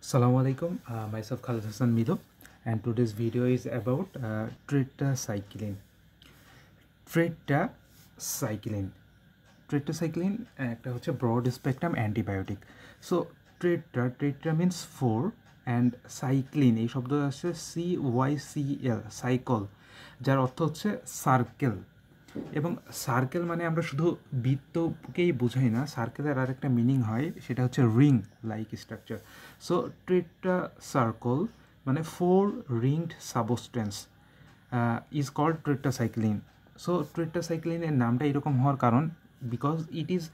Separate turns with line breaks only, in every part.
Assalamu alaikum, uh, myself Khalid Hassan Mido and today's video is about uh, tetracycline. Tetracycline. Tetracycline uh, a broad spectrum antibiotic. So tetra, tetra means four and cycline এই শব্দ আসছে C Y C L cycle যার অর্থ হচ্ছে circle এবং circle মানে আমরা শুধু বৃত্তকেই বোঝাই না সার্কেলের আর একটা মিনিং হয় সেটা হচ্ছে রিং লাইক স্ট্রাকচার সো ট্রিটটা সার্কল মানে four ringed substance is called cycline so সাইক্লিনের নামটা এরকম হওয়ার কারণ because it is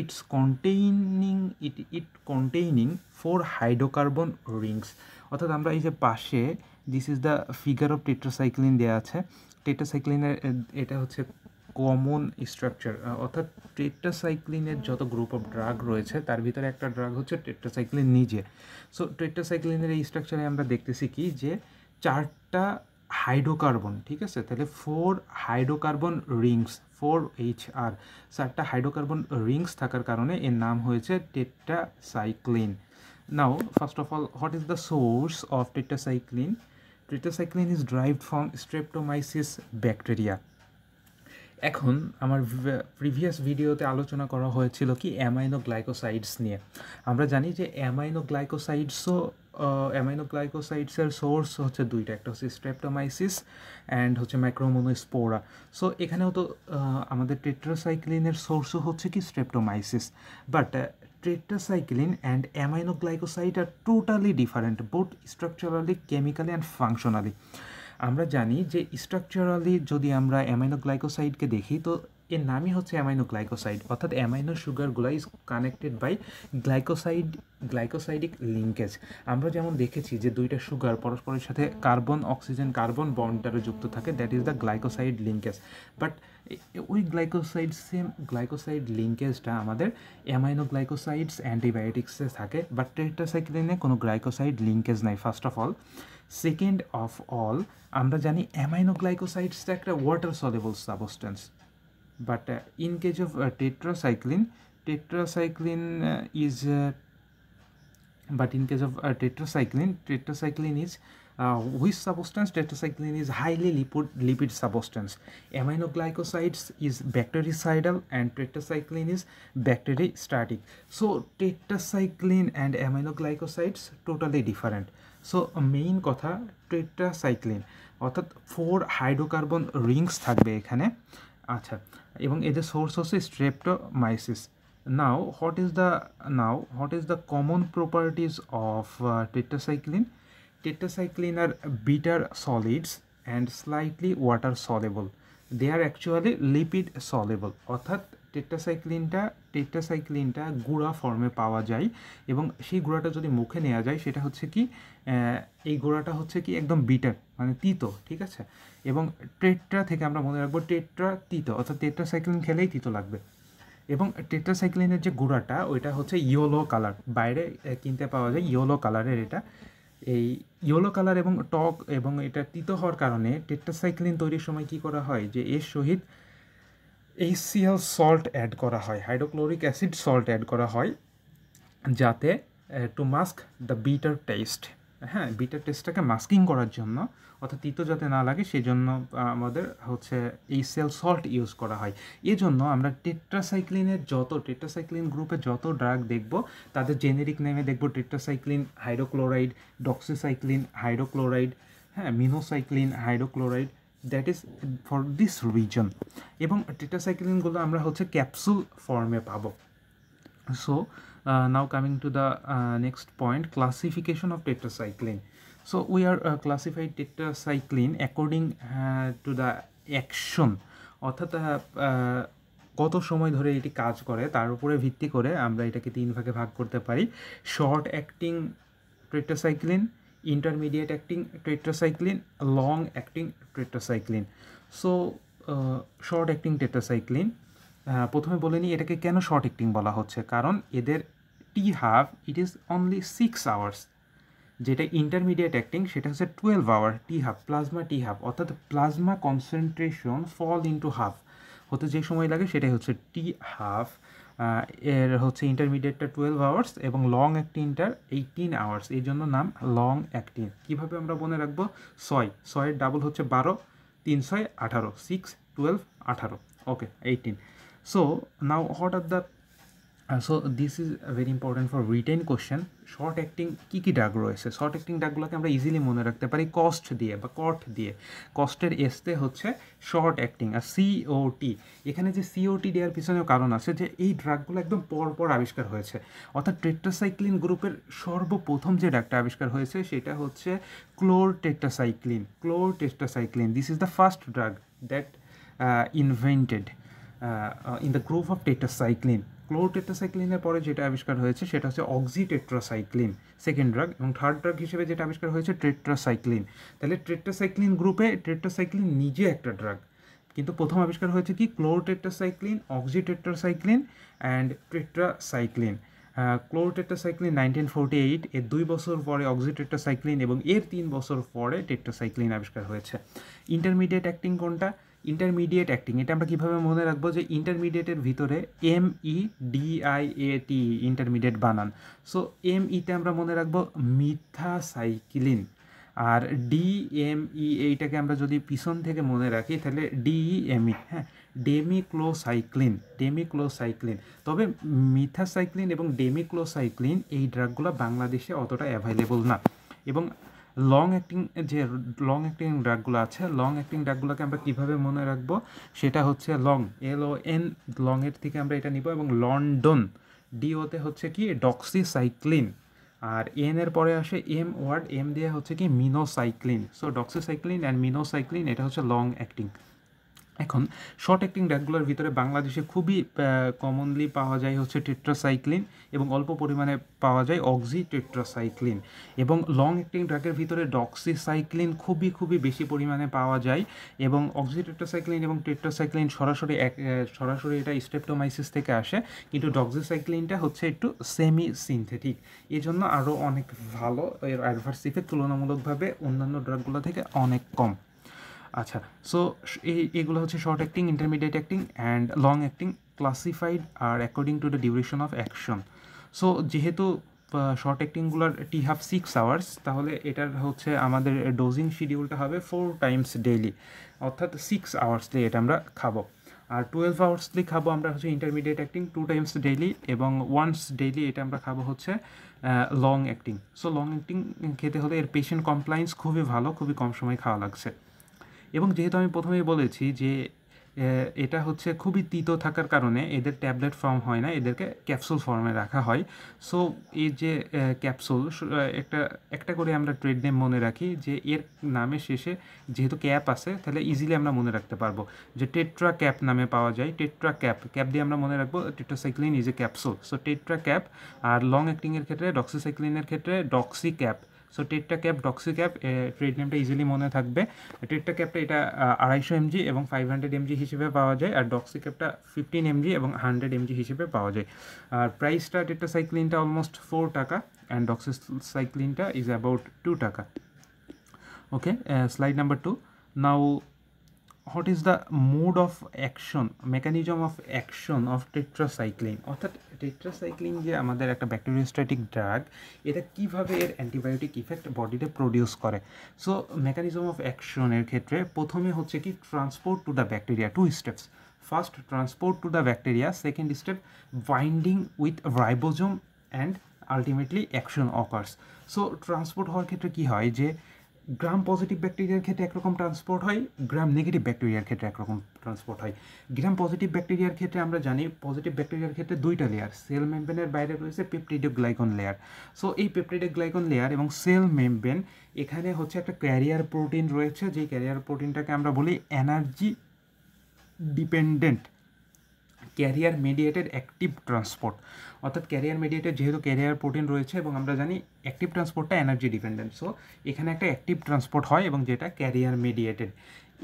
it's containing it it containing four hydrocarbon rings অর্থাৎ আমরা এই যে পাশে this is the figure of tetracycline দেওয়া আছে টেট্রাসাইক্লিনের এটা হচ্ছে কমন স্ট্রাকচার অর্থাৎ টেট্রাসাইক্লিনের যত গ্রুপ অফ ড্রাগ রয়েছে তার ভিতরে একটা ড্রাগ হচ্ছে টেট্রাসাইক্লিন নিজে সো টেট্রাসাইক্লিনের এই স্ট্রাকচারে আমরা দেখতেছি কি যে চারটা হাইড্রোকার্বন ঠিক আছে তাহলে four hydrocarbon rings four H R চারটা হাইড্রোকার্বন রিংস থাকার কারণে এর নাম হয়েছে tetracycline now first of all what is the source of tetracycline tetracycline is derived from streptomyces bacteria এখন আমার প্রিভিয়াস ভিডিওতে আলোচনা করা হয়েছিল কি অ্যামাইনো গ্লাইকোসাইডস নিয়ে আমরা জানি যে অ্যামাইনো গ্লাইকোসাইডসও অ্যামাইনো গ্লাইকোসাইডসের সোর্স হচ্ছে দুইটা একটা হচ্ছে স্ট্রেপ্টোমাইসিস অ্যান্ড হচ্ছে ম্যাক্রোমোনোস্পোরা সো এখানেও তো আমাদের টেট্রোসাইক্লিনের সোর্সও হচ্ছে কি streptomyces but tetracycline and aminoglycoside are totally different both structurally chemically and functionally আমরা জানি যে স্ট্রাকচারালি যদি আমরা অ্যামাইনোগ্লাইকোসাইডকে দেখি তো এর নামই হচ্ছে অ্যামাইনো গ্লাইকোসাইড অর্থাৎ অ্যামাইনো সুগারগুলো is connected by glycoside glycosidic linkage আমরা যেমন দেখেছি যে দুইটা সুগার পরস্পরের সাথে কার্বন অক্সিজেন কার্বন বন্ডারে যুক্ত থাকে that is the glycoside linkage but ওই গ্লাইকোসাইড সেম গ্লাইকোসাইড লিঙ্কেজটা আমাদের অ্যামাইনো গ্লাইকোসাইডস অ্যান্টিবায়োটিক্সে থাকে বাট টেট্রাসাইক্লিনে কোনো গ্লাইকোসাইড লিঙ্কেজ নাই first of all second of all আমরা জানি অ্যামাইনো গ্লাইকোসাইডসটা একটা water soluble substance but uh, in case of uh, tetracycline tetracycline uh, is uh, but in case of uh, tetracycline tetracycline is uh, which substance tetracycline is highly lipid, lipid substance aminoglycosides is bactericidal and tetracycline is bacteristatic so tetracycline and aminoglycosides totally different so uh, main kotha tetracycline অর্থাৎ four hydrocarbon rings থাকবে এখানে আচ্ছা এবং এদের source হচ্ছে streptomyces now what is the now what is the common properties of tetracycline tetracycline are bitter solids and slightly water soluble they are actually lipid soluble অর্থাৎ টেট্টাসাইক্লিনটা টেট্টাসাইক্লিনটা গুঁড়া ফর্মে পাওয়া যায় এবং সেই গুঁড়াটা যদি মুখে নেওয়া যায় সেটা হচ্ছে কি এই গোড়াটা হচ্ছে কি একদম বিটার মানে তিতো ঠিক আছে এবং টেট্রা থেকে আমরা মনে রাখবো টেট্রা তিত অর্থাৎ টেট্রা সাইক্লিন খেলেই তিতো লাগবে এবং টেট্রাসাইক্লিনের যে গুঁড়াটা ওইটা হচ্ছে ইয়োলো কালার বাইরে কিনতে পাওয়া যায় ইয়োলো কালারের এটা এই ইয়োলো কালার এবং টক এবং এটা তিতো হওয়ার কারণে সাইক্লিন তৈরির সময় কি করা হয় যে এর সহিত এইসিএল সল্ট অ্যাড করা হয় হাইড্রোক্লোরিক অ্যাসিড সল্ট অ্যাড করা হয় যাতে to mask the bitter taste হ্যাঁ বিটা টেস্টটাকে মাস্কিং করার জন্য অর্থাৎ তিতো যাতে না লাগে সেই জন্য আমাদের হচ্ছে এই সেল সল্ট ইউজ করা হয় এজন্য আমরা টেট্রাসাইক্লিনের যত টেট্রাসাইক্লিন গ্রুপে যত ড্রাগ দেখব তাদের জেনেরিক নেমে দেখব টেট্রাসাইক্লিন হাইড্রোক্লোরাইড ডক্সিসাইক্লিন হাইড্রোক্লোরাইড হ্যাঁ minocycline hydrochloride that is for this reason এবং টেটাসাইক্লিনগুলো আমরা হচ্ছে ক্যাপসুল ফর্মে পাবো so Uh, now coming to the uh, next point classification of tetracycline so we are uh, classified tetracycline according uh, to the action অর্থাৎ uh, কত সময় ধরে এটি কাজ করে তার উপরে ভিত্তি করে আমরা এটাকে তিন ভাগে ভাগ করতে পারি short acting tetracycline intermediate acting tetracycline long acting tetracycline so short acting tetracycline প্রথমে বলে নিই এটাকে কেন শর্ট অ্যাক্টিং বলা হচ্ছে কারণ এদের T half it is only six hours যেটা ইন্টারমিডিয়েট অ্যাক্টিং সেটা হচ্ছে twelve hour T half plasma T half অর্থাৎ plasma concentration fall into half হতে যে সময় লাগে সেটাই হচ্ছে টি হাফ এর হচ্ছে ইন্টারমিডিয়েটটা টুয়েলভ আওয়ার্স এবং লং অ্যাক্টিংটার এইটিন আওয়ার্স এই জন্য নাম লং অ্যাক্টিং কীভাবে আমরা মনে রাখবো ছয় ছয়ের ডাবল হচ্ছে বারো তিন ছয় আঠারো সিক্স টুয়েলভ আঠারো okay eighteen so now what are the uh, so this is very important for written question short acting কী কী ডাক রয়েছে শর্ট অ্যাক্টিং ডাকগুলোকে আমরা ইজিলি মনে রাখতে পারি কস্ট দিয়ে বা কট দিয়ে কস্টের এসতে হচ্ছে শর্ট অ্যাক্টিং আর সি সিওটি এখানে যে টি দেওয়ার পিছনেও কারণ আছে যে এই ড্রাগগুলো একদম পরপর আবিষ্কার হয়েছে অর্থাৎ টেট্রাসাইক্লিন গ্রুপের সর্বপ্রথম যে ড্রাগটা আবিষ্কার হয়েছে সেটা হচ্ছে chlortetracycline chlortetracycline this is the first drug that invented in the group of tetracycline ক্লোরোটেট্রাসাইক্লিনের পরে যেটা আবিষ্কার হয়েছে সেটা হচ্ছে অক্সিটেট্রাসাইক্লিন সেকেন্ড ড্রাগ এবং থার্ড ড্রাগ হিসেবে যেটা আবিষ্কার হয়েছে ট্রেট্রাসাইক্লিন তাহলে ট্রেট্রাসাইক্লিন গ্রুপে ট্রেট্রাসাইক্লিন নিজে একটা ড্রাগ কিন্তু প্রথম আবিষ্কার হয়েছে কি chlorotetracycline oxytetracycline and tetracycline chlorotetracycline nineteen forty eight এর দুই বছর পরে অক্সিটেট্রাসাইক্লিন এবং এর তিন বছর পরে টেট্রাসাইক্লিন আবিষ্কার হয়েছে ইন্টারমিডিয়েট অ্যাক্টিং কোনটা ইন্টারমিডিয়েট অ্যাক্টিং এটা আমরা কীভাবে মনে রাখবো যে ইন্টারমিডিয়েটের ভিতরে M E D I A T intermediate বানান সো এম ইতে আমরা মনে রাখবো মিথা সাইক্লিন আর ডি এম ই এইটাকে আমরা যদি পিছন থেকে মনে রাখি তাহলে ডি এম ই হ্যাঁ ডেমিক্লোসাইক্লিন ডেমিক্লোসাইক্লিন তবে মিথাসাইক্লিন এবং ডেমিক্লোসাইক্লিন এই ড্রাগগুলো বাংলাদেশে অতটা অ্যাভাইলেবল না এবং লং অ্যাক্টিং যে লং অ্যাক্টিং ড্রাগগুলো আছে লং অ্যাক্টিং ড্রাগগুলোকে আমরা কীভাবে মনে রাখবো সেটা হচ্ছে লং এল ও এন লংয়ের থেকে আমরা এটা নিব এবং লন্ডন ডিওতে হচ্ছে কি ডক্সিসাইক্লিন আর এন এর পরে আসে এম ওয়ার্ড এম দিয়ে হচ্ছে কি minocycline so doxycycline and minocycline এটা হচ্ছে লং অ্যাক্টিং এখন শর্ট অ্যাক্টিং ড্রাগগুলোর ভিতরে বাংলাদেশে খুবই কমনলি পাওয়া যায় হচ্ছে টেট্রাসাইক্লিন এবং অল্প পরিমাণে পাওয়া যায় অক্সি টেট্রাসাইক্লিন এবং লং অ্যাক্টিং ড্রাগের ভিতরে ডক্সিসাইক্লিন খুবই খুবই বেশি পরিমাণে পাওয়া যায় এবং অক্সি টেট্রাসাইক্লিন এবং টেট্রাসাইক্লিন সরাসরি এক সরাসরি এটা স্টেপটোমাইসিস থেকে আসে কিন্তু ডক্সিসাইক্লিনটা হচ্ছে একটু সেমি সিনথেটিক এজন্য আরও অনেক ভালো এর অ্যাডভার্স ইফেক্ট তুলনামূলকভাবে অন্যান্য ড্রাগগুলো থেকে অনেক কম আচ্ছা সো এই এগুলো হচ্ছে short acting intermediate acting and long acting classified are according to the duration of action so যেহেতু শর্ট অ্যাক্টিংগুলোর টি হাফ সিক্স আওয়ার্স তাহলে এটার হচ্ছে আমাদের ডোজিং শিডিউলটা হবে ফোর টাইমস ডেইলি অর্থাৎ সিক্স আওয়ার্সলি এটা আমরা খাবো আর টুয়েলভ আওয়ার্সলি খাবো আমরা হচ্ছে intermediate acting two times daily এবং ওয়ান্স ডেইলি এটা আমরা খাবো হচ্ছে long acting so long acting খেতে হলে এর পেশেন্ট কমপ্লায়েন্স খুবই ভালো খুবই কম সময় খাওয়া লাগছে এবং যেহেতু আমি প্রথমেই বলেছি যে এটা হচ্ছে খুবই তিত থাকার কারণে এদের ট্যাবলেট ফর্ম হয় না এদেরকে ক্যাপসুল ফর্মে রাখা হয় সো এই যে ক্যাপসুল একটা একটা করে আমরা ট্রেড নেম মনে রাখি যে এর নামের শেষে যেহেতু ক্যাপ আছে তাহলে ইজিলি আমরা মনে রাখতে পারবো যে টেট্রা ক্যাপ নামে পাওয়া যায় টেট্রা ক্যাপ ক্যাপ দিয়ে আমরা মনে রাখবো tetracycline is a capsule so tetra cap আর লং অ্যাক্টিংয়ের ক্ষেত্রে ডক্সিসাইক্লিনের ক্ষেত্রে doxy cap so tetra cap doxy cap trade নেমটা ইজিলি মনে থাকবে টেট্টা ক্যাপটা এটা আড়াইশো এমজি এবং ফাইভ হান্ড্রেড এমজি হিসেবে পাওয়া যায় আর ডক্সি ক্যাপটা ফিফটিন এমজি এবং হান্ড্রেড এমজি হিসেবে পাওয়া যায় আর প্রাইসটা টেট্টা সাইক্লিনটা অলমোস্ট ফোর টাকা অ্যান্ড ডক্সি সাইক্লিনটা ইজ অ্যাবাউট টু টাকা okay slide number two now what is the mode of action mechanism of action of tetracycline অর্থাৎ টেট্রাসাইক্লিন যে আমাদের একটা ব্যাকটেরিয়াস্ট্যাটিক ড্রাগ এটা কীভাবে এর অ্যান্টিবায়োটিক ইফেক্ট বডিতে প্রডিউস করে সো মেকানিজম অফ অ্যাকশনের ক্ষেত্রে প্রথমে হচ্ছে কি transport to the bacteria two steps first transport to the bacteria second step binding with ribosome and ultimately action occurs so transport হওয়ার ক্ষেত্রে কী হয় যে গ্রাম পজিটিভ ব্যাকটেরিয়ার ক্ষেত্রে একরকম ট্রান্সপোর্ট হয় গ্রাম নেগেটিভ ব্যাকটেরিয়ার ক্ষেত্রে একরকম ট্রান্সপোর্ট হয় গ্রাম পজিটিভ ব্যাকটেরিয়ার ক্ষেত্রে আমরা জানি পজিটিভ ব্যাকটেরিয়ার ক্ষেত্রে দুইটা লেয়ার সেল মেমব্রেনের বাইরে রয়েছে পেপটিডিক গ্লাইকন লেয়ার সো এই পেপটিডিক গ্লাইকন লেয়ার এবং সেল মেমব্রেন এখানে হচ্ছে একটা ক্যারিয়ার প্রোটিন রয়েছে যেই ক্যারিয়ার প্রোটিনটাকে আমরা বলি energy dependent carrier mediated active transport অর্থাৎ ক্যারিয়ার মিডিয়েটে যেহেতু ক্যারিয়ার প্রোটিন রয়েছে এবং আমরা জানি অ্যাক্টিভ ট্রান্সপোর্টটা এনার্জি ডিপেন্ডেন্ট সো এখানে একটা অ্যাক্টিভ ট্রান্সপোর্ট হয় এবং যেটা ক্যারিয়ার মিডিয়েটেড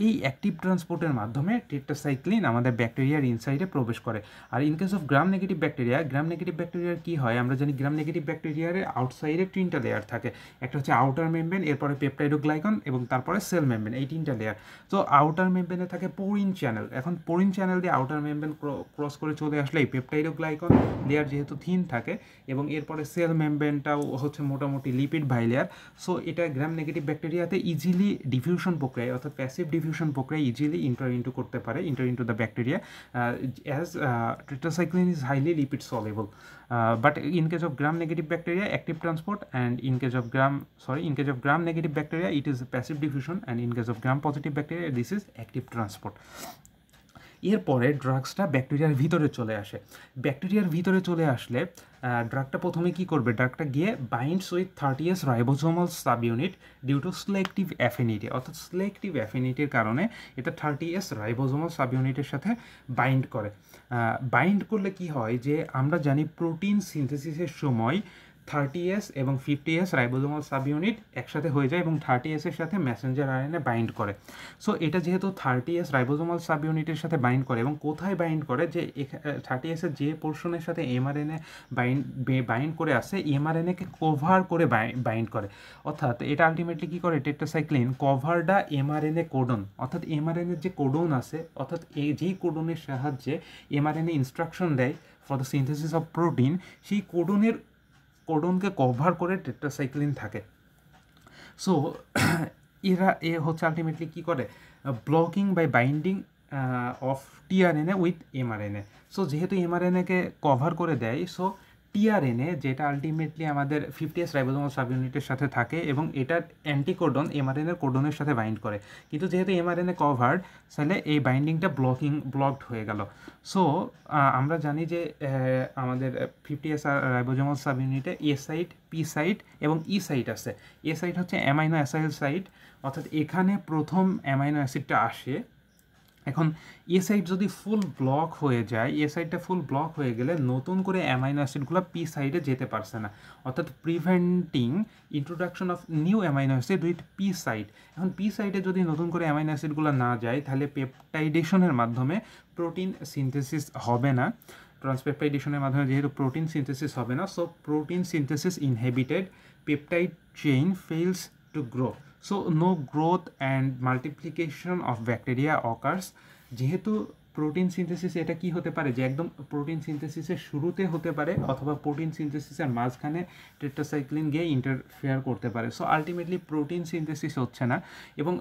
এই অ্যাক্টিভ ট্রান্সপোর্টের মাধ্যমে টেট্রাসাইক্লিন আমাদের ব্যাকটেরিয়ার ইনসাইডে প্রবেশ করে আর in case of gram negative bacteria gram negative ব্যাকটেরিয়ার কী হয় আমরা জানি গ্রাম নেগেটিভ ব্যাকটেরিয়ারের আউটসাইডে তিনটা লেয়ার থাকে একটা হচ্ছে আউটার মেমব্রেন এরপরে পেপটাইডোগ্লাইকন এবং তারপরে সেল মেমব্রেন এই তিনটা লেয়ার তো আউটার মেমব্রেনে থাকে পোরিন চ্যানেল এখন পোরিন চ্যানেল দিয়ে আউটার মেমব্রেন ক্রস করে চলে আসলে এই পেপটাইডোগ্লাইকন লেয়ার যেহেতু থিন থাকে এবং এরপরে সেল মেমব্রেনটাও হচ্ছে মোটামুটি লিপিড ভাইলেয়ার সো এটা গ্রাম নেগেটিভ ব্যাকটেরিয়াতে ইজিলি ডিফিউশন প্রক্রিয়া অর্থাৎ প্যাসিভ ডিফিউশন প্রক্রিয়া ইজিলি ইন্টার ইন্টু করতে পারে enter into the bacteria as tetracycline is highly lipid soluble but in case of gram negative bacteria active transport and in case of gram sorry in case of gram negative bacteria it is passive diffusion and in case of gram positive bacteria this is active transport এরপরে ড্রাগসটা ব্যাকটেরিয়ার ভিতরে চলে আসে ব্যাকটেরিয়ার ভিতরে চলে আসলে ড্রাগটা প্রথমে কি করবে ড্রাগটা গিয়ে binds with thirty S ribosomal sub unit due to selective affinity অর্থাৎ সিলেক্টিভ অ্যাফিনিটির কারণে এটা থার্টি এস রাইবোজোমাল সাব ইউনিটের সাথে বাইন্ড করে বাইন্ড করলে কি হয় যে আমরা জানি প্রোটিন সিনথেসিসের সময় থার্টি এস এবং fifty S ribosomal sub unit একসাথে হয়ে যায় এবং থার্টি এসের সাথে ম্যাসেঞ্জার আরএনএ বাইন্ড করে সো এটা যেহেতু থার্টি এস রাইবোজোমাল সাব ইউনিটের সাথে বাইন্ড করে এবং কোথায় বাইন্ড করে যে থার্টি এসের যে পোর্শনের সাথে এমআরএনএ বাইন্ড বাইন্ড করে আসে এমআরএনএকে কভার করে বাইন্ড করে অর্থাৎ এটা আলটিমেটলি কী করে tetracycline cover the mRNA codon অর্থাৎ এমআরএনএর যে কোডন আছে অর্থাৎ এই যেই কোডনের সাহায্যে এমআরএনএ ইনস্ট্রাকশন দেয় for the synthesis of protein সেই কোডনের কোডনকে কভার করে টেট্রাসাইক্লিন থাকে সো এরা এ হচ্ছে আলটিমেটলি কী করে blocking by binding of tRNA with mRNA so যেহেতু এমআরএনএকে কভার করে দেয় সো টিআরএনএ যেটা আলটিমেটলি আমাদের ফিফটিএস রাইবোজোমাল সাব ইউনিটের সাথে থাকে এবং এটার অ্যান্টিকোডন এমআরএনএর কোডনের সাথে বাইন্ড করে কিন্তু যেহেতু এমআরএনএ কভার্ড তাহলে এই বাইন্ডিংটা ব্লকিং ব্লকড হয়ে গেল সো আমরা জানি যে আমাদের ফিফটিএস রাইবোজোমাল সাব ইউনিটে এ সাইট পি সাইট এবং ই e সাইট আছে এ সাইট হচ্ছে অ্যামাইনো অ্যাসাইল সাইট অর্থাৎ এখানে প্রথম অ্যামাইনো অ্যাসিডটা আসে এখন এ সাইড যদি ফুল ব্লক হয়ে যায় এ সাইডটা ফুল ব্লক হয়ে গেলে নতুন করে অ্যামাইনো অ্যাসিডগুলো পি সাইডে যেতে পারছে না অর্থাৎ preventing introduction of new amino acid with P side এখন পি সাইডে যদি নতুন করে অ্যামাইনো অ্যাসিডগুলো না যায় তাহলে পেপটাইডেশনের মাধ্যমে প্রোটিন সিনথেসিস হবে না ট্রান্সপেপটাইডেশনের মাধ্যমে যেহেতু প্রোটিন সিনথেসিস হবে না so protein synthesis inhibited peptide chain fails to grow so no growth and multiplication of bacteria occurs যেহেতু প্রোটিন সিনথেসিস এটা কি হতে পারে যে একদম প্রোটিন সিনথেসিসের শুরুতে হতে পারে অথবা প্রোটিন সিনথেসিসের মাঝখানে টেট্রাসাইক্লিন গিয়ে ইন্টারফেয়ার করতে পারে সো আলটিমেটলি প্রোটিন সিনথেসিস হচ্ছে না এবং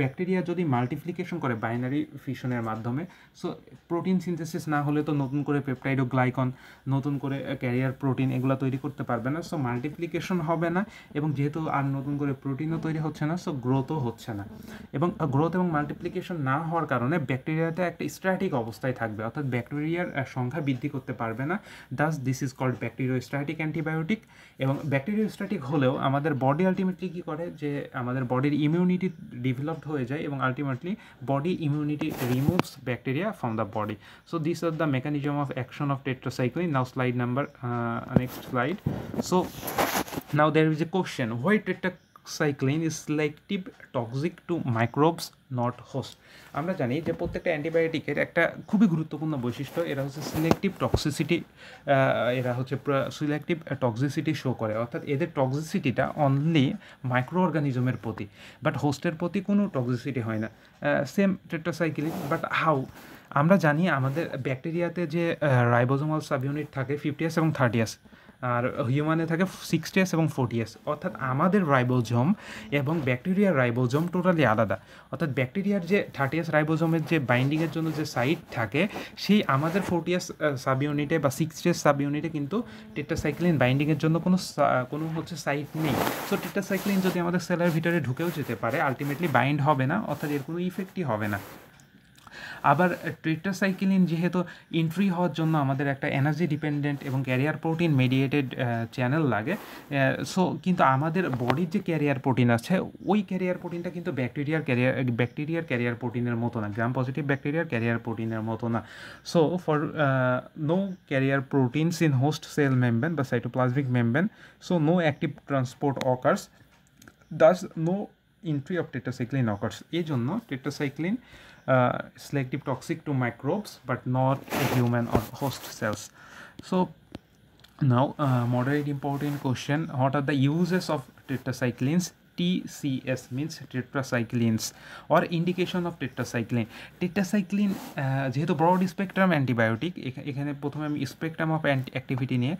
ব্যাকটেরিয়া যদি মাল্টিপ্লিকেশন করে বাইনারি ফিশনের মাধ্যমে সো প্রোটিন সিনথেসিস না হলে তো নতুন করে পেপটাইড ও গ্লাইকন নতুন করে ক্যারিয়ার প্রোটিন এগুলো তৈরি করতে পারবে না সো মাল্টিপ্লিকেশন হবে না এবং যেহেতু আর নতুন করে প্রোটিনও তৈরি হচ্ছে না সো গ্রোথও হচ্ছে না এবং গ্রোথ এবং মাল্টিপ্লিকেশন না হওয়ার কারণে ব্যাকটেরিয়াটা একটা স্ট্র্যাটিক অবস্থায় থাকবে অর্থাৎ ব্যাকটেরিয়ার সংখ্যা বৃদ্ধি করতে পারবে না thus this is called static antibiotic এবং ব্যাকটেরিয়া স্ট্র্যাটিক হলেও আমাদের বডি আলটিমেটলি কী করে যে আমাদের বডির ইমিউনিটি ডিভেলপ developed হয়ে যায় এবং ultimately body immunity removes bacteria from the body so these are the mechanism of action of tetracycline now slide number uh, next slide so now there is a question why tetracycline doxycycline is selective toxic to microbes not host আমরা জানি যে প্রত্যেকটা অ্যান্টিবায়োটিকের একটা খুবই গুরুত্বপূর্ণ বৈশিষ্ট্য এরা হচ্ছে সিলেক্টিভ টক্সিসিটি এরা হচ্ছে সিলেক্টিভ টক্সিসিটি শো করে অর্থাৎ এদের টক্সিসিটিটা অনলি মাইক্রো অর্গানিজমের প্রতি বাট হোস্টের প্রতি কোনো টক্সিসিটি হয় না সেম টেট্রাসাইক্লিন বাট হাউ আমরা জানি আমাদের ব্যাকটেরিয়াতে যে রাইবোজোমাল সাব ইউনিট থাকে ফিফটি এবং থার্টি আর হিউম্যানে থাকে সিক্সটিএস এবং এস অর্থাৎ আমাদের রাইবোজম এবং ব্যাকটেরিয়ার রাইবোজম টোটালি আলাদা অর্থাৎ ব্যাকটেরিয়ার যে থার্টি এস রাইবোজমের যে বাইন্ডিংয়ের জন্য যে সাইট থাকে সেই আমাদের এস সাব ইউনিটে বা এস সাব ইউনিটে কিন্তু সাইক্লিন বাইন্ডিংয়ের জন্য কোনো কোনো হচ্ছে সাইট নেই সো টেট্রাসাইক্লিন যদি আমাদের সেলের ভিতরে ঢুকেও যেতে পারে আলটিমেটলি বাইন্ড হবে না অর্থাৎ এর কোনো ইফেক্টই হবে না আবার ট্রিট্রাসাইক্লিন যেহেতু ইন্ট্রি হওয়ার জন্য আমাদের একটা এনার্জি ডিপেন্ডেন্ট এবং ক্যারিয়ার প্রোটিন মেডিয়েটেড চ্যানেল লাগে সো কিন্তু আমাদের বডির যে ক্যারিয়ার প্রোটিন আছে ওই ক্যারিয়ার প্রোটিনটা কিন্তু ব্যাকটেরিয়ার ক্যারিয়ার ব্যাকটেরিয়ার ক্যারিয়ার প্রোটিনের মতো না গ্রাম পজিটিভ ব্যাকটেরিয়ার ক্যারিয়ার প্রোটিনের মতো না so for no carrier proteins in host cell membrane বা cytoplasmic membrane so no active transport occurs thus no entry of tetracycline occurs এই জন্য tetracycline Uh, selective toxic to microbes but not human or host cells so now uh, moderate important question what are the uses of tetracyclines TCS means tetracyclines or indication of tetracycline. Tetracycline uh, যেহেতু broad spectrum antibiotic এখানে প্রথমে আমি spectrum of activity নিয়ে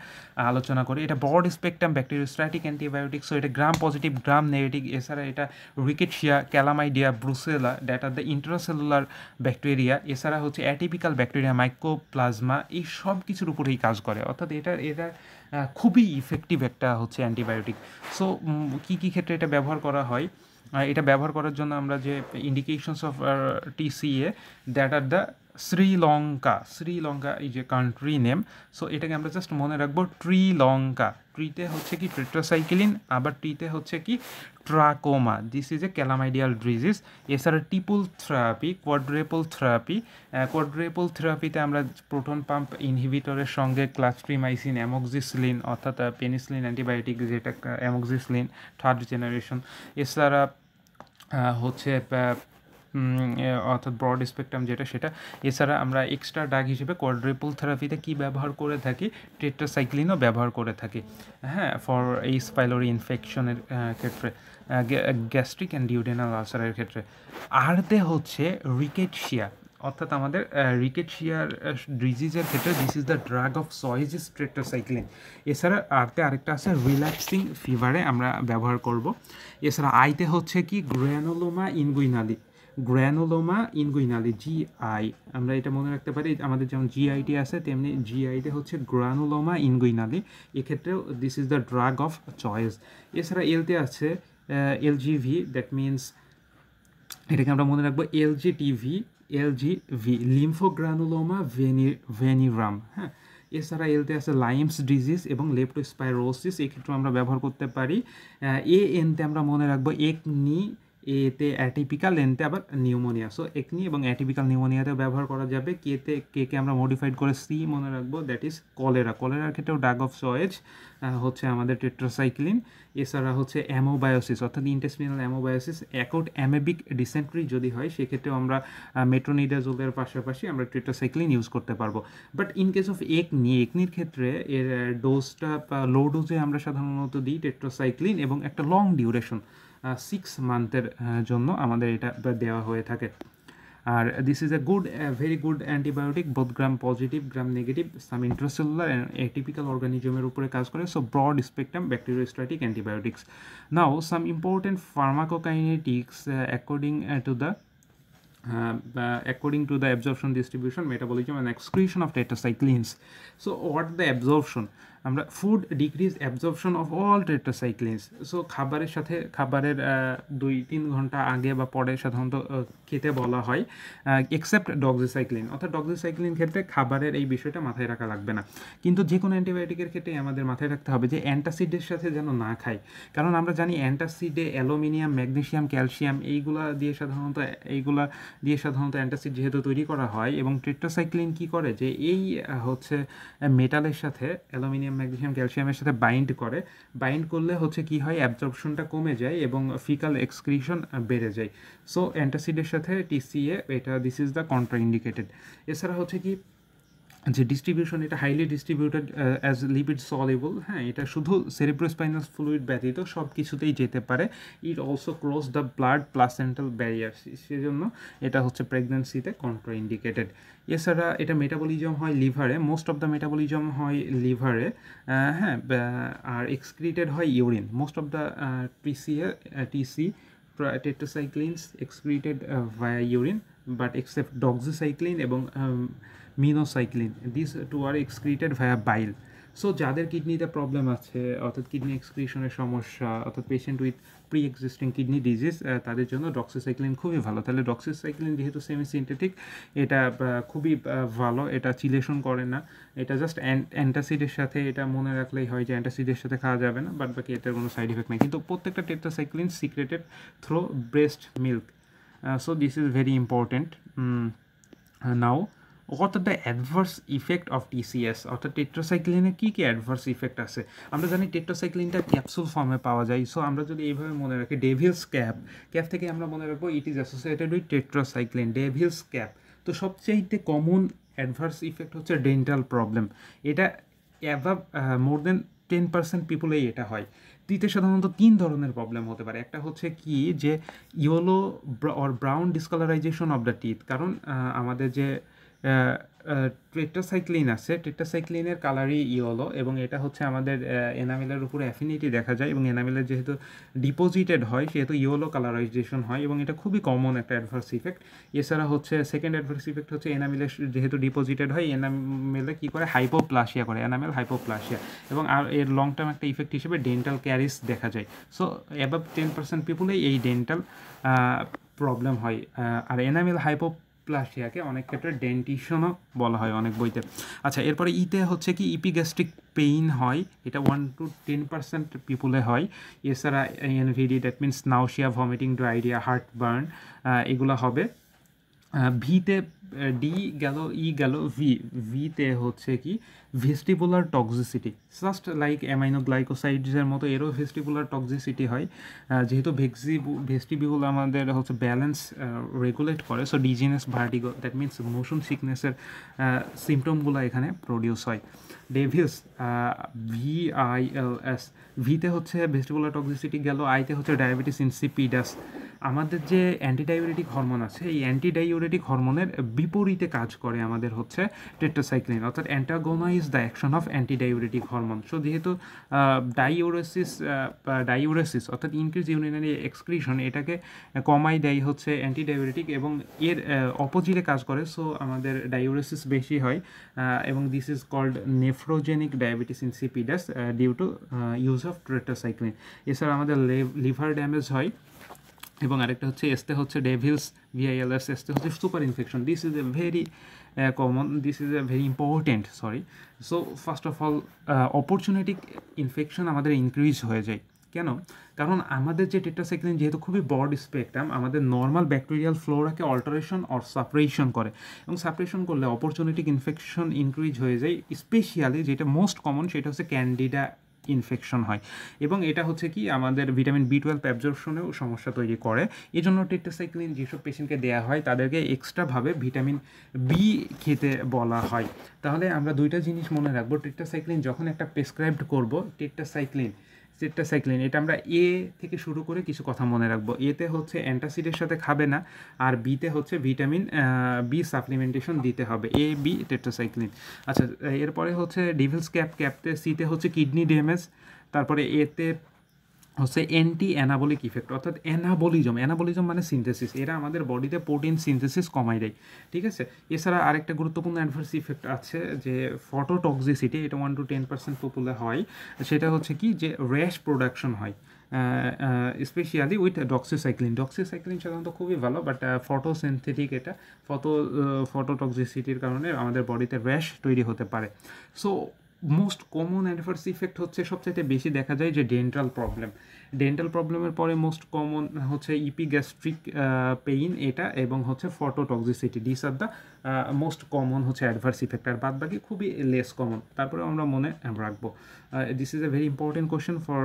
আলোচনা করি এটা broad spectrum bacteriostatic antibiotic so এটা gram positive gram negative এছাড়া এটা rickettsia chlamydia brucella that are the intracellular bacteria এছাড়া হচ্ছে অ্যাটিপিক্যাল ব্যাকটেরিয়া মাইক্রোপ্লাজমা এই সব কিছুর উপরেই কাজ করে অর্থাৎ এটা এটা খুবই ইফেক্টিভ একটা হচ্ছে অ্যান্টিবায়োটিক সো কী কী ক্ষেত্রে এটা ব্যবহার ব্যবহার করা হয় এটা ব্যবহার করার জন্য আমরা যে indications of TCA that are the Sri Lanka Sri Lanka এই যে কান্ট্রি নেম সো এটাকে আমরা জাস্ট মনে রাখবো ট্রিলঙ্কা ট্রিতে হচ্ছে কি ট্রেট্রাসাইক্লিন আবার টিতে হচ্ছে কি trachoma this is a chlamydial disease এছাড়া টিপুল থেরাপি কোয়াড্রেপল থেরাপি কোয়াড্রেপল থেরাপিতে আমরা প্রোটন পাম্প ইনহিবিটরের সঙ্গে ক্লাস্ট্রিমাইসিন অ্যামোক্সিসলিন অর্থাৎ পেনিসলিন অ্যান্টিবায়োটিক যেটা অ্যামোক্সিসলিন থার্ড জেনারেশন এছাড়া হচ্ছে অর্থাৎ ব্রড স্পেকট্রাম যেটা সেটা এছাড়া আমরা এক্সট্রা ডাক হিসেবে কোয়াড্রেপল থেরাপিতে কি ব্যবহার করে থাকি টেট্রাসাইক্লিনও ব্যবহার করে থাকি হ্যাঁ ফর এই স্পাইলোরি ইনফেকশনের ক্ষেত্রে গ্যাস্ট্রিক অ্যান্ড ডিউডেনাল আলসারের ক্ষেত্রে আরতে হচ্ছে রিকেটশিয়া অর্থাৎ আমাদের রিকেটশিয়ার ডিজিজের ক্ষেত্রে this is the drug of choice tetracycline এছাড়া আরতে আরেকটা আছে রিল্যাক্সিং ফিভারে আমরা ব্যবহার করব এছাড়া আইতে হচ্ছে কি গ্র্যানোলোমা ইনগুইনালি গ্র্যানোলোমা ইনগুইনালি জিআই আমরা এটা মনে রাখতে পারি আমাদের যেমন জিআইটি আছে তেমনি জিআইটি হচ্ছে গ্র্যানোলোমা ইনগুইনালি এক্ষেত্রেও this is the drug of choice এছাড়া এলতে আছে এল এলজিভি দ্যাট মিন্স এটাকে আমরা মনে রাখবো L G TV L G V lymphogranuloma ভেনি ভেনিরাম হ্যাঁ এছাড়া এলতে আছে লাইমস ডিজিজ এবং লেপ্টোস্পাইরোসিস এক্ষেত্রে আমরা ব্যবহার করতে পারি এ এনতে আমরা মনে রাখবো একনি এতে অ্যাটিপিক্যাল এনতে আবার নিউমোনিয়া সো একনি এবং অ্যাটিপিক্যাল নিউমোনিয়াতেও ব্যবহার করা যাবে কেতে কেকে আমরা মডিফাইড করে সি মনে রাখবো দ্যাট ইজ কলেরা কলেরার ক্ষেত্রেও ডাগ অফ সয়েজ হচ্ছে আমাদের টেট্রোসাইক্লিন এছাড়া হচ্ছে অ্যামোবায়োসিস অর্থাৎ ইন্টেসমিনাল অ্যামোবায়োসিস অ্যাকোট অ্যামেবিক ডিসেন্ট্রি যদি হয় সেক্ষেত্রেও আমরা মেট্রোনিডাজোলের পাশাপাশি আমরা টেট্রোসাইক্লিন ইউজ করতে পারবো বাট ইন কেস অফ এক নি একনির ক্ষেত্রে এর ডোজটা লো ডোজে আমরা সাধারণত দিই টেট্রোসাইক্লিন এবং একটা লং ডিউরেশন সিক্স মান্থের জন্য আমাদের এটা দেওয়া হয়ে থাকে আর this is a good very good antibiotic both gram positive gram negative some intracellular atypical অর্গানিজমের উপরে কাজ করে so broad spectrum bacteriostatic antibiotics now some important pharmacokinetics according to the Uh, according to the absorption distribution metabolism and excretion of tetracyclines so what the absorption আমরা food decrease absorption of all tetracyclines so খাবারের সাথে খাবারের দুই তিন ঘন্টা আগে বা পরে সাধারণত খেতে বলা হয় এক্সেপ্ট ডক্সিসাইক্লিন অর্থাৎ ডক্সিসাইক্লিন ক্ষেত্রে খাবারের এই বিষয়টা মাথায় রাখা লাগবে না কিন্তু যে কোনো অ্যান্টিবায়োটিকের ক্ষেত্রে আমাদের মাথায় রাখতে হবে যে অ্যান্টাসিডের সাথে যেন না খায় কারণ আমরা জানি অ্যান্টাসিডে অ্যালুমিনিয়াম ম্যাগনেশিয়াম ক্যালসিয়াম এইগুলা দিয়ে সাধারণত এইগুলা দিয়ে সাধারণত অ্যান্টাসিড যেহেতু তৈরি করা হয় এবং টেট্রাসাইক্লিন কি করে যে এই হচ্ছে মেটালের সাথে অ্যালুমিনিয়াম ক্যালসিয়াম ম্যাগনেশিয়াম ক্যালসিয়ামের সাথে বাইন্ড করে বাইন্ড করলে হচ্ছে কি হয় অ্যাবজর্পশনটা কমে যায় এবং ফিকাল এক্সক্রিশন বেড়ে যায় সো অ্যান্টাসিডের সাথে টিসিএ এটা দিস ইজ দ্য কন্ট্রাইন্ডিকেটেড এছাড়া হচ্ছে কি যে ডিস্ট্রিবিউশন এটা highly distributed as lipid soluble হ্যাঁ এটা শুধু সেরিব্রোস্পাইনাল ফ্লুইড ব্যতীত সব কিছুতেই যেতে পারে it also cross the blood placental barrier সেজন্য এটা হচ্ছে প্রেগনেন্সিতে কন্ট্রাইন্ডিকেটেড এছাড়া এটা মেটাবলিজম হয় লিভারে মোস্ট অফ দ্য মেটাবলিজম হয় লিভারে uh, হ্যাঁ আর এক্সক্রিটেড হয় urine most of the TCA TC tetracyclines excreted via urine but except doxycycline এবং um, minocycline this two are excreted via bile so যাদের কিডনিতে প্রবলেম আছে অর্থাৎ কিডনি এক্সক্রিশনের সমস্যা অর্থাৎ patient with pre existing kidney disease তাদের জন্য ডক্সিসাইক্লিন খুবই ভালো তাহলে ডক্সিসাইক্লিন যেহেতু সেমি সিনথেটিক এটা খুবই ভালো এটা চিলেশন করে না এটা জাস্ট অ্যান্টাসিডের সাথে এটা মনে রাখলেই হয় যে অ্যান্টাসিডের সাথে খাওয়া যাবে না বাট বাকি এটার কোনো সাইড ইফেক্ট নেই কিন্তু প্রত্যেকটা tetracycline secreted through breast milk so this is very important now অর্থাৎ the adverse effect of TCs অর্থাৎ টেট্রোসাইক্লিনের কী কী অ্যাডভার্স ইফেক্ট আছে আমরা জানি টেট্রোসাইক্লিনটা ক্যাপসুল ফর্মে পাওয়া যায় সো আমরা যদি এইভাবে মনে রাখি ডেভিলস ক্যাপ ক্যাপ থেকে আমরা মনে রাখবো it is associated with tetracycline devils cap তো সবচেয়েতে কমন অ্যাডভার্স ইফেক্ট হচ্ছে ডেন্টাল প্রবলেম এটা অ্যাভাব মোর দেন টেন পার্সেন্ট পিপুলেই এটা হয় দিতে সাধারণত তিন ধরনের প্রবলেম হতে পারে একটা হচ্ছে কি যে yellow or brown discolourisation of the teeth কারণ আমাদের যে টেট্রাসাইক্লিন আছে টেট্রাসাইক্লিনের কালারই ইয়েলো এবং এটা হচ্ছে আমাদের এনামেলের উপরে অ্যাফিনিটি দেখা যায় এবং এনামেলের যেহেতু ডিপোজিটেড হয় সেহেতু ইয়েলো কালারাইজেশন হয় এবং এটা খুবই কমন একটা অ্যাডভার্স ইফেক্ট এছাড়া হচ্ছে সেকেন্ড অ্যাডভার্স ইফেক্ট হচ্ছে এনামেলে যেহেতু ডিপোজিটেড হয় এনামেলে কী করে হাইপোপ্লাসিয়া করে এনামেল হাইপোপ্লাসিয়া এবং আর এর লং টার্ম একটা ইফেক্ট হিসেবে ডেন্টাল ক্যারিস দেখা যায় সো অ্যাবাভ টেন পার্সেন্ট পিপুলেই এই ডেন্টাল প্রবলেম হয় আর এনামেল হাইপো ডিসপ্লাসিয়াকে অনেক ক্ষেত্রে ডেন্টিশনও বলা হয় অনেক বইতে আচ্ছা এরপরে ইতে হচ্ছে কি ইপিগ্যাস্ট্রিক পেইন হয় এটা ওয়ান টু টেন পার্সেন্ট পিপুলে হয় এছাড়া NVD that means nausea vomiting diarrhoea heart burn এগুলো হবে ভিতে ডি গেল ই e গেল ভি ভিতে হচ্ছে কি vestibular toxicity just like amino গ্লাইকোসাইডসের মতো এরও ভেস্টিবুলার টক্সিসিটি হয় যেহেতু ভেক্সিবু ভেস্টিবিউল আমাদের হচ্ছে ব্যালেন্স রেগুলেট করে so dizziness vertigo that means motion সিকনেসের সিমটমগুলো এখানে প্রডিউস হয় ডেভিস ভি আই এল এস ভিতে হচ্ছে ভেস্টিবুলার টক্সিসিটি গেল আইতে হচ্ছে ডায়াবেটিস ইনসিপিডাস আমাদের যে অ্যান্টিডায়োরেটিক হরমোন আছে এই অ্যান্টিডায়োরেটিক হরমোনের বিপরীতে কাজ করে আমাদের হচ্ছে টেট্রোসাইক্লিন অর্থাৎ antagonise the action of antidiuretic hormone so যেহেতু ডাইউরেসিস ডায়োরেসিস অর্থাৎ ইনক্রিজ ইউনিনারি এক্সক্রিশন এটাকে কমাই দেয় হচ্ছে অ্যান্টিডায়োরেটিক এবং এর অপোজিটে কাজ করে সো আমাদের ডাইউরেসিস বেশি হয় এবং this is called nephrogenic diabetes insipidus due to use of tetracycline এছাড়া আমাদের লিভার ড্যামেজ হয় এবং আরেকটা হচ্ছে এসতে হচ্ছে ডেভিলস ভিআইএলএস এসতে হচ্ছে super infection this is a very common this is a very important sorry so first of all opportunistic infection আমাদের ইনক্রিজ হয়ে যায় কেন কারণ আমাদের যে টেট্রাসাইক্লিন যেহেতু খুবই বড স্পেকট্রাম আমাদের নর্মাল ব্যাকটেরিয়াল ফ্লোরাকে অল্টারেশন অর সাপারেশন করে এবং সাপারেশন করলে অপরচুনিটিক ইনফেকশন ইনক্রিজ হয়ে যায় স্পেশিয়ালি যেটা মোস্ট কমন সেটা হচ্ছে ক্যান্ডিডা ইনফেকশন হয় এবং এটা হচ্ছে কি আমাদের ভিটামিন বি টুয়েলভ অ্যাবজর্পশনেও সমস্যা তৈরি করে এই জন্য টেট্রাসাইক্লিন যেসব পেশেন্টকে দেওয়া হয় তাদেরকে এক্সট্রাভাবে ভিটামিন বি খেতে বলা হয় তাহলে আমরা দুইটা জিনিস মনে রাখবো টেট্রাসাইক্লিন যখন একটা প্রেসক্রাইবড করবো টেট্রাসাইক্লিন সেট্টাসাইক্লিন এটা আমরা এ থেকে শুরু করে কিছু কথা মনে রাখবো এতে হচ্ছে অ্যান্টাসিডের সাথে খাবে না আর বিতে হচ্ছে ভিটামিন বি সাপ্লিমেন্টেশন দিতে হবে এ বি টেট্টাসাইক্লিন আচ্ছা এরপরে হচ্ছে ডিভিলস ক্যাপ ক্যাপতে সিতে হচ্ছে কিডনি ড্যামেজ তারপরে এতে হচ্ছে অ্যান্টি অ্যানাবলিক ইফেক্ট অর্থাৎ অ্যানাবলিজম অ্যানাবলিজম মানে সিনথেসিস এরা আমাদের বডিতে প্রোটিন সিনথেসিস কমাই দেয় ঠিক আছে এছাড়া আরেকটা গুরুত্বপূর্ণ অ্যাডভার্স ইফেক্ট আছে যে ফটোটক্সিসিটি এটা one two ten percent popular হয় সেটা হচ্ছে কি যে র্যাশ প্রোডাকশন হয় স্পেশালি উইথ ডক্সিসাইক্লিন ডক্সিসাইক্লিন সাধারণত খুবই ভালো বাট সিনথেটিক এটা ফটো ফটোটক্সিসিটির কারণে আমাদের বডিতে র্যাশ তৈরি হতে পারে so most common adverse effect হচ্ছে সবচাইতে বেশি দেখা যায় যে ডেন্টাল প্রবলেম ডেন্টাল প্রবলেমের পরে মোস্ট কমন হচ্ছে ইপি গ্যাস্ট্রিক পেইন এটা এবং হচ্ছে phototoxicity these are the most common হচ্ছে অ্যাডভার্স ইফেক্ট আর বাদ বাকি খুবই লেস কমন তারপরে আমরা মনে রাখবো this is a very important question for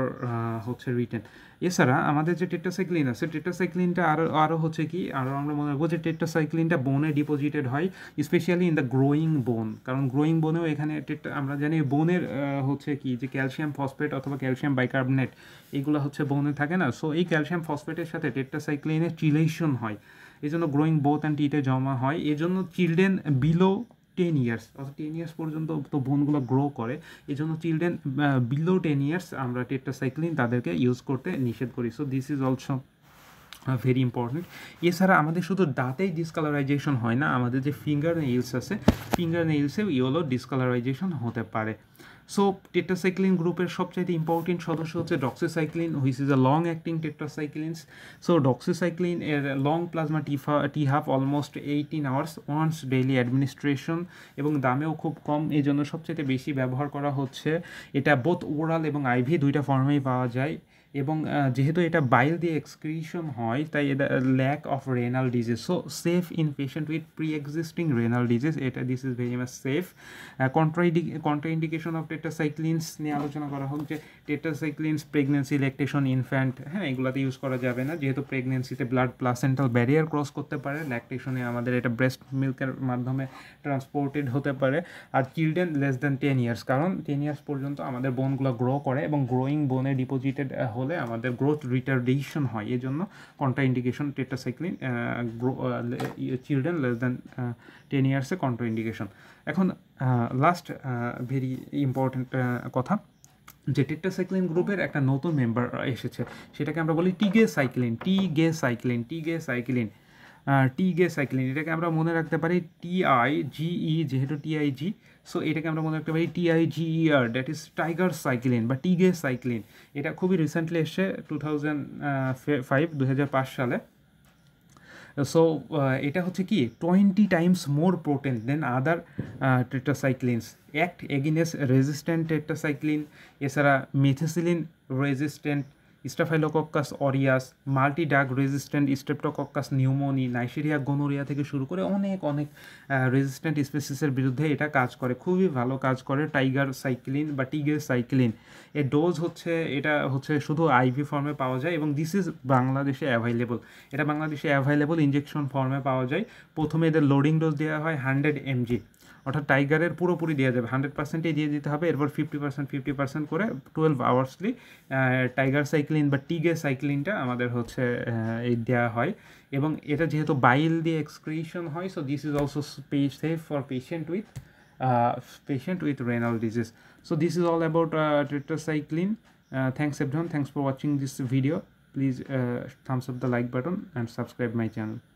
হচ্ছে রিটেন এছাড়া আমাদের যে টেট্রাসাইক্লিন আছে টেট্রাসাইক্লিনটা আরও আরও হচ্ছে কি আরও আমরা মনে রাখবো যে টেট্রাসাইক্লিনটা বোনে ডিপোজিটেড হয় স্পেশালি ইন দ্য গ্রোয়িং বোন কারণ গ্রোয়িং বোনেও এখানে আমরা জানি বোনের হচ্ছে কি যে ক্যালসিয়াম ফসফেট অথবা ক্যালসিয়াম বাইকার্বনেট এগুলো হচ্ছে বোনে থাকে না সো এই ক্যালসিয়াম ফসফেটের সাথে টেট্রাসাইক্লিনের চিলেশন হয় এই জন্য গ্রোয়িং বোথ অ্যান্ড টিটে জমা হয় এজন্য চিলড্রেন বিলো টেন ইয়ার্স অর্থাৎ টেন ইয়ার্স পর্যন্ত তো বোনগুলো গ্রো করে এই জন্য চিলড্রেন বিলো টেন ইয়ার্স আমরা টেট্রাসাইক্লিন তাদেরকে ইউজ করতে নিষেধ করি so this is also very important এছাড়া আমাদের শুধু দাঁতেই ডিসকালারাইজেশন হয় না আমাদের যে ফিঙ্গার নেইলস আছে ফিঙ্গার নেইলসেও ইয়েলো ডিসকালারাইজেশন হতে পারে সো টেট্রাসাইক্লিন গ্রুপের সবচাইতে ইম্পর্টেন্ট সদস্য হচ্ছে doxycycline which is a long acting tetracyclines so doxycycline এর লং প্লাজমা টিফা T half almost eighteen hours once daily administration এবং দামেও খুব কম এই জন্য সবচাইতে বেশি ব্যবহার করা হচ্ছে এটা বোথ ওরাল এবং আইভি দুইটা ফর্মেই পাওয়া যায় এবং যেহেতু এটা বাইল দিয়ে এক্সক্রিশন হয় তাই এটা lack of renal disease so safe in patient with pre existing renal disease এটা this is very much safe কন্ট্রাইডি কন্ট্রাইন্ডিকেশন অফ টেট্রাসাইক্লিনস নিয়ে আলোচনা করা হোক যে টেট্রাসাইক্লিনস প্রেগনেন্সি ল্যাকটেশন ইনফ্যান্ট হ্যাঁ এগুলোতে ইউজ করা যাবে না যেহেতু প্রেগনেন্সিতে ব্লাড প্লাসেন্টাল ব্যারিয়ার ক্রস করতে পারে ল্যাকটেশনে আমাদের এটা ব্রেস্ট মিল্কের মাধ্যমে ট্রান্সপোর্টেড হতে পারে আর children less than ten years কারণ টেন ইয়ার্স পর্যন্ত আমাদের বোনগুলো গ্রো করে এবং গ্রোয়িং বোনে ডিপোজিটেড হয়ে হলে আমাদের গ্রোথ রিটার্ডেশন হয় এই এজন্য contraindication tetracycline children less than ten ইয়ার্সে কন্ট্রাইন্ডিকেশন এখন লাস্ট ভেরি ইম্পর্ট্যান্ট কথা যে টেট্রাসাইক্লিন গ্রুপের একটা নতুন মেম্বার এসেছে সেটাকে আমরা বলি tigecycline tigecycline tigecycline tigecycline এটাকে আমরা মনে রাখতে পারি টিআই জিই e, যেহেতু আই জি সো এটাকে আমরা মনে রাখতে পারি T I G E R that is tiger cycline বা টিগে সাইক্লিন এটা খুবই রিসেন্টলি এসছে টু থাউজেন্ড ফাইভ দু সালে সো এটা হচ্ছে কি twenty times more potent than other tetracyclines act against resistant tetracycline এছাড়া methicillin resistant staphylococcus aureus multi drug resistant streptococcus pneumoniae neisseria gonorrhoea থেকে শুরু করে অনেক অনেক রেজিস্ট্যান্ট স্পেসিসের বিরুদ্ধে এটা কাজ করে খুবই ভালো কাজ করে টাইগার সাইক্লিন বা টিগের সাইক্লিন এর ডোজ হচ্ছে এটা হচ্ছে শুধু আইভি ফর্মে পাওয়া যায় এবং দিস ইজ বাংলাদেশে অ্যাভাইলেবল এটা বাংলাদেশে অ্যাভাইলেবল ইঞ্জেকশন ফর্মে পাওয়া যায় প্রথমে এদের লোডিং ডোজ দেওয়া হয় হান্ড্রেড এমজি অর্থাৎ টাইগারের পুরোপুরি দেওয়া যাবে হান্ড্রেড পার্সেন্টই দিয়ে দিতে হবে এরপর ফিফটি পার্সেন্ট ফিফটি পার্সেন্ট করে টুয়েলভ আওয়ার্সলি টাইগার সাইক্লিন বা টিগে সাইক্লিনটা আমাদের হচ্ছে এই দেওয়া হয় এবং এটা যেহেতু বাইল দিয়ে এক্সক্রিয়েশন হয় so this is also safe for patient with patient with renal disease so this is all about tetracycline thanks everyone thanks for watching this video please thumbs of the like button and subscribe my channel